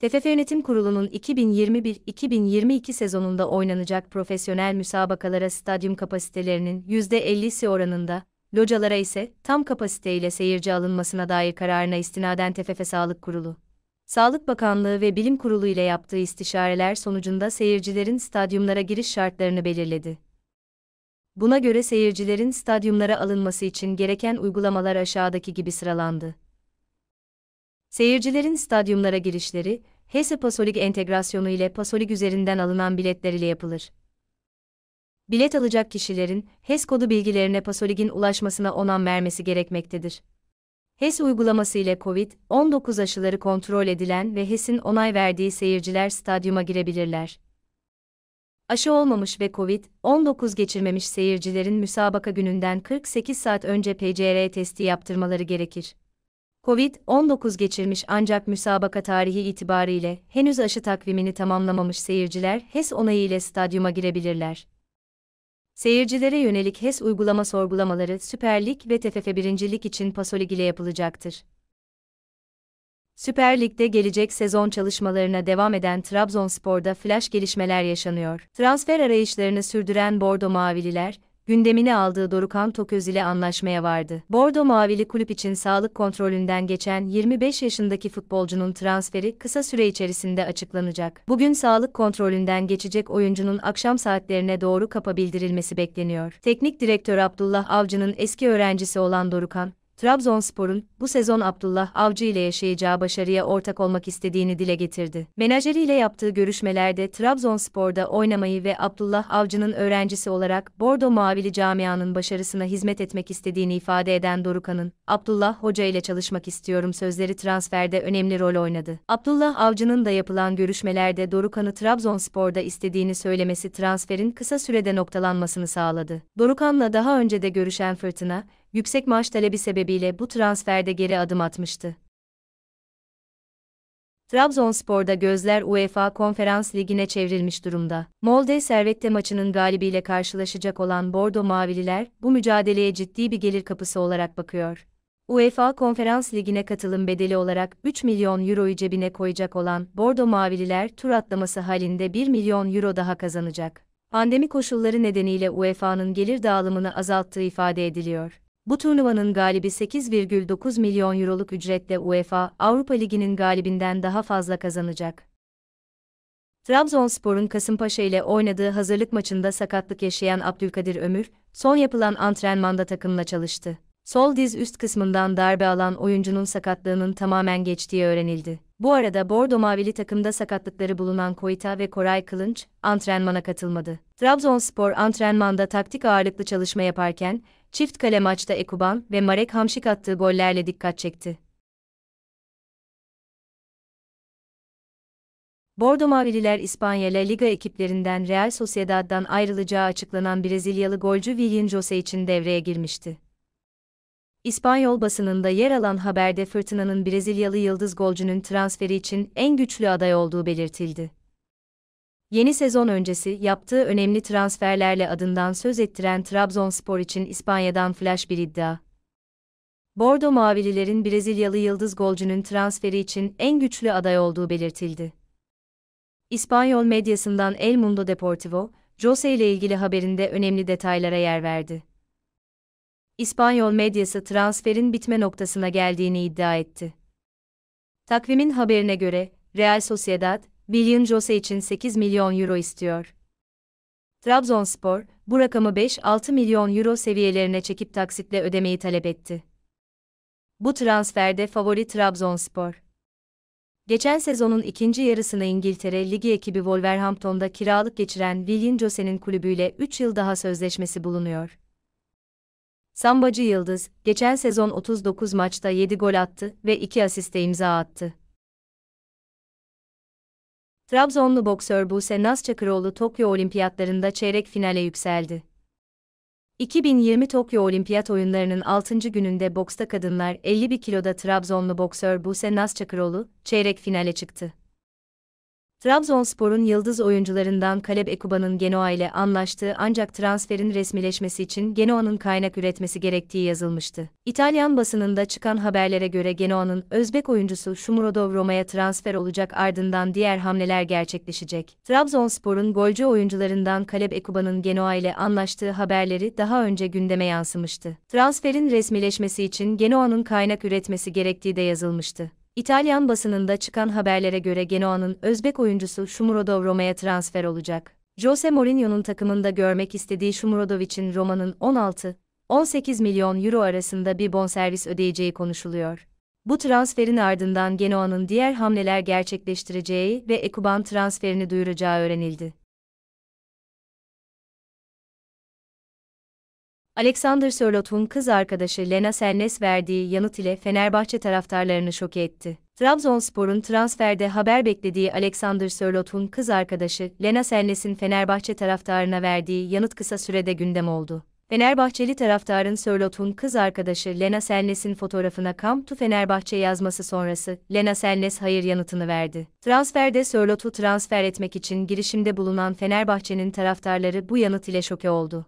TFF Yönetim Kurulu'nun 2021-2022 sezonunda oynanacak profesyonel müsabakalara stadyum kapasitelerinin %50'si oranında, localara ise tam kapasiteyle seyirci alınmasına dair kararına istinaden TFF Sağlık Kurulu, Sağlık Bakanlığı ve Bilim Kurulu ile yaptığı istişareler sonucunda seyircilerin stadyumlara giriş şartlarını belirledi. Buna göre seyircilerin stadyumlara alınması için gereken uygulamalar aşağıdaki gibi sıralandı. Seyircilerin stadyumlara girişleri, HESE Pasolig entegrasyonu ile Pasolig üzerinden alınan biletler ile yapılır. Bilet alacak kişilerin HES kodu bilgilerine Pasolig'in ulaşmasına onan vermesi gerekmektedir. HES uygulaması ile COVID-19 aşıları kontrol edilen ve HES'in onay verdiği seyirciler stadyuma girebilirler. Aşı olmamış ve COVID-19 geçirmemiş seyircilerin müsabaka gününden 48 saat önce PCR testi yaptırmaları gerekir. Covid-19 geçirmiş ancak müsabaka tarihi itibariyle henüz aşı takvimini tamamlamamış seyirciler HES onayı ile stadyuma girebilirler. Seyircilere yönelik HES uygulama sorgulamaları Süper Lig ve TFF 1. Lig için Pasolig ile yapılacaktır. Süper Lig'de gelecek sezon çalışmalarına devam eden Trabzonspor'da flash gelişmeler yaşanıyor. Transfer arayışlarını sürdüren Bordo Mavililer, gündemine aldığı Dorukan Toköz ile anlaşmaya vardı. Bordo Mavili kulüp için sağlık kontrolünden geçen 25 yaşındaki futbolcunun transferi kısa süre içerisinde açıklanacak. Bugün sağlık kontrolünden geçecek oyuncunun akşam saatlerine doğru kapa bildirilmesi bekleniyor. Teknik direktör Abdullah Avcı'nın eski öğrencisi olan Dorukan, Trabzonspor'un bu sezon Abdullah Avcı ile yaşayacağı başarıya ortak olmak istediğini dile getirdi. Menajeriyle yaptığı görüşmelerde Trabzonspor'da oynamayı ve Abdullah Avcı'nın öğrencisi olarak Bordo Mavili camianın başarısına hizmet etmek istediğini ifade eden Dorukan'ın, Abdullah Hoca ile çalışmak istiyorum sözleri transferde önemli rol oynadı. Abdullah Avcı'nın da yapılan görüşmelerde Dorukan'ı Trabzonspor'da istediğini söylemesi transferin kısa sürede noktalanmasını sağladı. Dorukan'la daha önce de görüşen Fırtına, yüksek maaş talebi sebebiyle bu transferde geri adım atmıştı. Trabzonspor'da gözler UEFA Konferans Ligi'ne çevrilmiş durumda. Molde Servette maçının galibiyle karşılaşacak olan Bordo Mavililer, bu mücadeleye ciddi bir gelir kapısı olarak bakıyor. UEFA Konferans Ligi'ne katılım bedeli olarak 3 milyon euroyu cebine koyacak olan Bordo Mavililer tur atlaması halinde 1 milyon euro daha kazanacak. Pandemi koşulları nedeniyle UEFA'nın gelir dağılımını azalttığı ifade ediliyor. Bu turnuvanın galibi 8,9 milyon euroluk ücretle UEFA Avrupa Ligi'nin galibinden daha fazla kazanacak. Trabzonspor'un Kasımpaşa ile oynadığı hazırlık maçında sakatlık yaşayan Abdülkadir Ömür, son yapılan antrenmanda takımla çalıştı. Sol diz üst kısmından darbe alan oyuncunun sakatlığının tamamen geçtiği öğrenildi. Bu arada Bordo Mavili takımda sakatlıkları bulunan Koita ve Koray Kılınç antrenmana katılmadı. Trabzonspor antrenmanda taktik ağırlıklı çalışma yaparken çift kale maçta Ekuban ve Marek Hamşik attığı gollerle dikkat çekti. Bordo Mavililer İspanya La Liga ekiplerinden Real Sociedad'dan ayrılacağı açıklanan Brezilyalı golcü William Jose için devreye girmişti. İspanyol basınında yer alan haberde fırtınanın Brezilyalı yıldız golcünün transferi için en güçlü aday olduğu belirtildi. Yeni sezon öncesi yaptığı önemli transferlerle adından söz ettiren Trabzonspor için İspanya'dan flash bir iddia. Bordo Mavililerin Brezilyalı yıldız golcünün transferi için en güçlü aday olduğu belirtildi. İspanyol medyasından El Mundo Deportivo, Jose ile ilgili haberinde önemli detaylara yer verdi. İspanyol medyası transferin bitme noktasına geldiğini iddia etti. Takvimin haberine göre, Real Sociedad, William Jose için 8 milyon euro istiyor. Trabzonspor, bu rakamı 5-6 milyon euro seviyelerine çekip taksitle ödemeyi talep etti. Bu transferde favori Trabzonspor. Geçen sezonun ikinci yarısını İngiltere Ligi ekibi Wolverhampton'da kiralık geçiren William Jose'nin kulübüyle 3 yıl daha sözleşmesi bulunuyor. Sambacı Yıldız, geçen sezon 39 maçta 7 gol attı ve 2 asiste imza attı. Trabzonlu boksör Buse Nazçakıroğlu Tokyo Olimpiyatlarında çeyrek finale yükseldi. 2020 Tokyo Olimpiyat oyunlarının 6. gününde boksta kadınlar 51 kiloda Trabzonlu boksör Buse Nazçakıroğlu çeyrek finale çıktı. Trabzonspor'un yıldız oyuncularından Kaleb Ekuba'nın Genoa ile anlaştığı ancak transferin resmileşmesi için Genoa'nın kaynak üretmesi gerektiği yazılmıştı. İtalyan basınında çıkan haberlere göre Genoa'nın Özbek oyuncusu Şumurodov Roma'ya transfer olacak ardından diğer hamleler gerçekleşecek. Trabzonspor'un golcü oyuncularından Kaleb Ekuba'nın Genoa ile anlaştığı haberleri daha önce gündeme yansımıştı. Transferin resmileşmesi için Genoa'nın kaynak üretmesi gerektiği de yazılmıştı. İtalyan basınında çıkan haberlere göre Genoa'nın Özbek oyuncusu Şumurodov Roma'ya transfer olacak. Jose Mourinho'nun takımında görmek istediği Şumurodov için Roma'nın 16-18 milyon euro arasında bir bonservis ödeyeceği konuşuluyor. Bu transferin ardından Genoa'nın diğer hamleler gerçekleştireceği ve Ekuban transferini duyuracağı öğrenildi. Alexander Sörloth'un kız arkadaşı Lena Sennes verdiği yanıt ile Fenerbahçe taraftarlarını şok etti. Trabzonspor'un transferde haber beklediği Alexander Sörloth'un kız arkadaşı Lena Sennes'in Fenerbahçe taraftarına verdiği yanıt kısa sürede gündem oldu. Fenerbahçeli taraftarın Sörloth'un kız arkadaşı Lena Selnes'in fotoğrafına Come to Fenerbahçe yazması sonrası Lena Selnes hayır yanıtını verdi. Transferde Sörloth'u transfer etmek için girişimde bulunan Fenerbahçe'nin taraftarları bu yanıt ile şoke oldu.